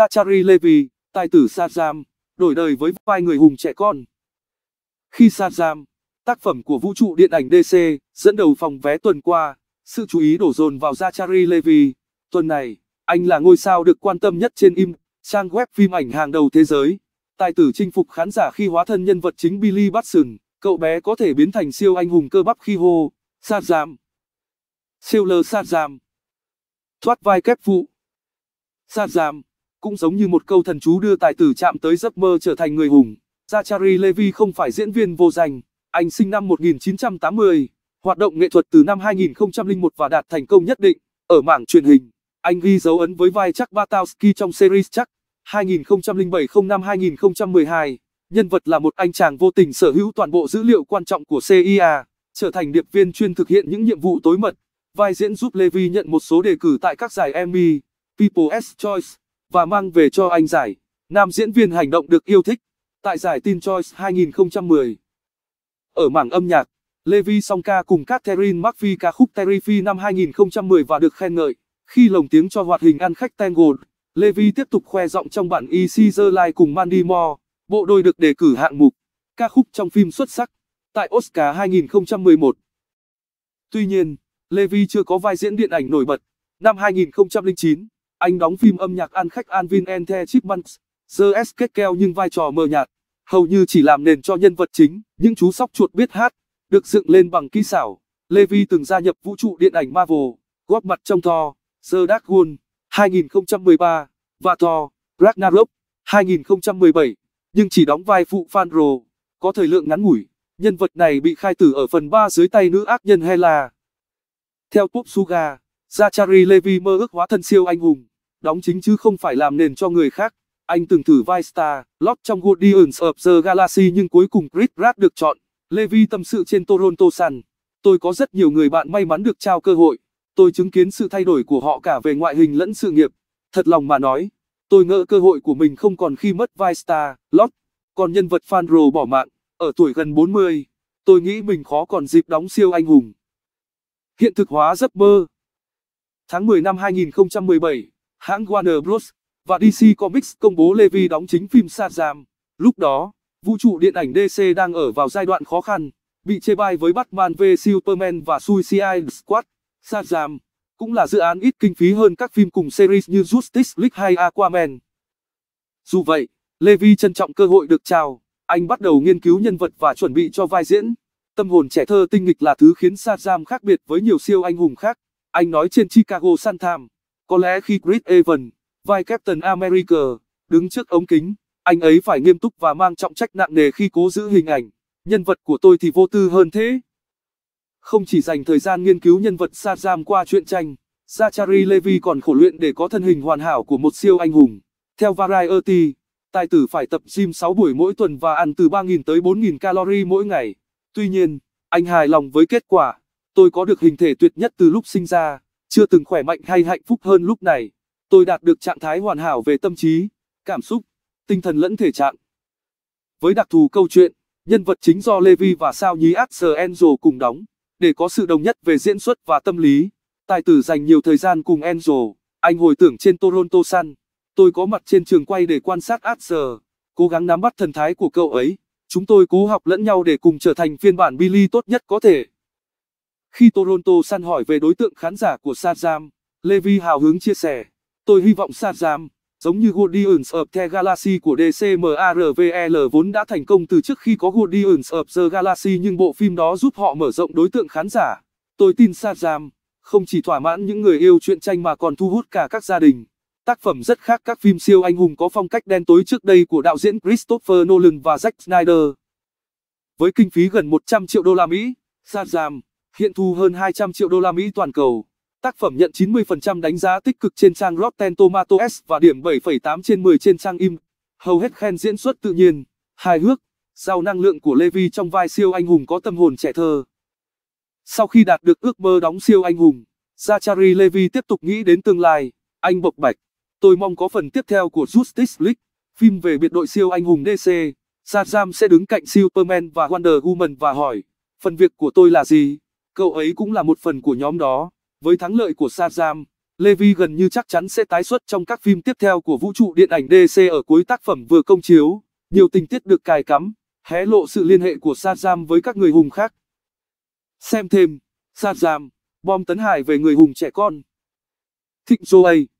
Zachary Levi, tài tử Shazam, đổi đời với vai người hùng trẻ con. Khi Shazam, tác phẩm của vũ trụ điện ảnh DC, dẫn đầu phòng vé tuần qua, sự chú ý đổ dồn vào Zachary Levi. Tuần này, anh là ngôi sao được quan tâm nhất trên im, trang web phim ảnh hàng đầu thế giới. Tài tử chinh phục khán giả khi hóa thân nhân vật chính Billy Batson, cậu bé có thể biến thành siêu anh hùng cơ bắp khi hô, Shazam. Siêu lơ Shazam. Thoát vai kép phụ. Shazam. Cũng giống như một câu thần chú đưa tài tử chạm tới giấc mơ trở thành người hùng, Zachary Levi không phải diễn viên vô danh, anh sinh năm 1980, hoạt động nghệ thuật từ năm 2001 và đạt thành công nhất định ở mảng truyền hình. Anh ghi dấu ấn với vai Chuck Batowski trong series Chuck 2007-05-2012. Nhân vật là một anh chàng vô tình sở hữu toàn bộ dữ liệu quan trọng của CIA, trở thành điệp viên chuyên thực hiện những nhiệm vụ tối mật. Vai diễn giúp Levy nhận một số đề cử tại các giải Emmy, People's Choice và mang về cho anh giải. Nam diễn viên hành động được yêu thích tại giải Teen Choice 2010. Ở mảng âm nhạc, Levi song ca cùng Catherine McPhee ca khúc Terry Phi năm 2010 và được khen ngợi. Khi lồng tiếng cho hoạt hình ăn khách Tangled, Levi tiếp tục khoe giọng trong bản Easy Caesar Live cùng Mandy Moore, bộ đôi được đề cử hạng mục ca khúc trong phim xuất sắc tại Oscar 2011. Tuy nhiên, Levi chưa có vai diễn điện ảnh nổi bật. Năm 2009, anh đóng phim âm nhạc ăn khách Alvin and the Chipmunks, The Sketchel nhưng vai trò mờ nhạt, hầu như chỉ làm nền cho nhân vật chính, những chú sóc chuột biết hát, được dựng lên bằng kỹ xảo. Levi từng gia nhập vũ trụ điện ảnh Marvel, góp mặt trong Thor, The Dark World 2013 và Thor, Ragnarok 2017, nhưng chỉ đóng vai phụ Fanro, có thời lượng ngắn ngủi. Nhân vật này bị khai tử ở phần 3 dưới tay nữ ác nhân Hela. Theo Pop Suga, Zachary Levi mơ ước hóa thân siêu anh hùng, đóng chính chứ không phải làm nền cho người khác. Anh từng thử vai star, lót trong Guardians of the Galaxy nhưng cuối cùng Chris Pratt được chọn. Levi tâm sự trên Toronto Sun. Tôi có rất nhiều người bạn may mắn được trao cơ hội. Tôi chứng kiến sự thay đổi của họ cả về ngoại hình lẫn sự nghiệp. Thật lòng mà nói, tôi ngỡ cơ hội của mình không còn khi mất vai star, lót. Còn nhân vật Fandro bỏ mạng, ở tuổi gần 40, tôi nghĩ mình khó còn dịp đóng siêu anh hùng. Hiện thực hóa giấc mơ Tháng 10 năm 2017 hãng Warner Bros. và DC Comics công bố Levi đóng chính phim Shazam. Lúc đó, vũ trụ điện ảnh DC đang ở vào giai đoạn khó khăn, bị chê bai với Batman v Superman và Suicide Squad. Shazam cũng là dự án ít kinh phí hơn các phim cùng series như Justice League hay Aquaman. Dù vậy, Levi trân trọng cơ hội được trao, anh bắt đầu nghiên cứu nhân vật và chuẩn bị cho vai diễn. Tâm hồn trẻ thơ tinh nghịch là thứ khiến Shazam khác biệt với nhiều siêu anh hùng khác. Anh nói trên Chicago Sun-Times. Có lẽ khi Chris Evans, vai Captain America, đứng trước ống kính, anh ấy phải nghiêm túc và mang trọng trách nặng nề khi cố giữ hình ảnh. Nhân vật của tôi thì vô tư hơn thế. Không chỉ dành thời gian nghiên cứu nhân vật Shazam qua truyện tranh, Zachary Levi còn khổ luyện để có thân hình hoàn hảo của một siêu anh hùng. Theo Variety, tài tử phải tập gym 6 buổi mỗi tuần và ăn từ 3.000 tới 4.000 calorie mỗi ngày. Tuy nhiên, anh hài lòng với kết quả. Tôi có được hình thể tuyệt nhất từ lúc sinh ra chưa từng khỏe mạnh hay hạnh phúc hơn lúc này. Tôi đạt được trạng thái hoàn hảo về tâm trí, cảm xúc, tinh thần lẫn thể trạng. Với đặc thù câu chuyện, nhân vật chính do Levi và Sao Nhí Angel cùng đóng, để có sự đồng nhất về diễn xuất và tâm lý. Tài tử dành nhiều thời gian cùng Angel. anh hồi tưởng trên Toronto Sun. Tôi có mặt trên trường quay để quan sát Arthur, cố gắng nắm bắt thần thái của cậu ấy. Chúng tôi cố học lẫn nhau để cùng trở thành phiên bản Billy tốt nhất có thể. Khi Toronto săn hỏi về đối tượng khán giả của Shazam, Levi hào hứng chia sẻ, tôi hy vọng Shazam, giống như Guardians of the Galaxy của DC Marvel vốn đã thành công từ trước khi có Guardians of the Galaxy nhưng bộ phim đó giúp họ mở rộng đối tượng khán giả. Tôi tin Shazam, không chỉ thỏa mãn những người yêu truyện tranh mà còn thu hút cả các gia đình. Tác phẩm rất khác các phim siêu anh hùng có phong cách đen tối trước đây của đạo diễn Christopher Nolan và Zack Snyder. Với kinh phí gần 100 triệu đô la Mỹ, Shazam hiện thu hơn 200 triệu đô la Mỹ toàn cầu. Tác phẩm nhận 90% đánh giá tích cực trên trang Rotten Tomatoes và điểm 7,8 trên 10 trên trang im. Hầu hết khen diễn xuất tự nhiên, hài hước, giàu năng lượng của Levi trong vai siêu anh hùng có tâm hồn trẻ thơ. Sau khi đạt được ước mơ đóng siêu anh hùng, Zachary Levi tiếp tục nghĩ đến tương lai, anh bộc bạch. Tôi mong có phần tiếp theo của Justice League, phim về biệt đội siêu anh hùng DC. Shazam sẽ đứng cạnh Superman và Wonder Woman và hỏi, phần việc của tôi là gì? cậu ấy cũng là một phần của nhóm đó. Với thắng lợi của Shazam, Levi gần như chắc chắn sẽ tái xuất trong các phim tiếp theo của vũ trụ điện ảnh DC ở cuối tác phẩm vừa công chiếu. Nhiều tình tiết được cài cắm, hé lộ sự liên hệ của Shazam với các người hùng khác. Xem thêm, Shazam, bom tấn hải về người hùng trẻ con. Thịnh Joey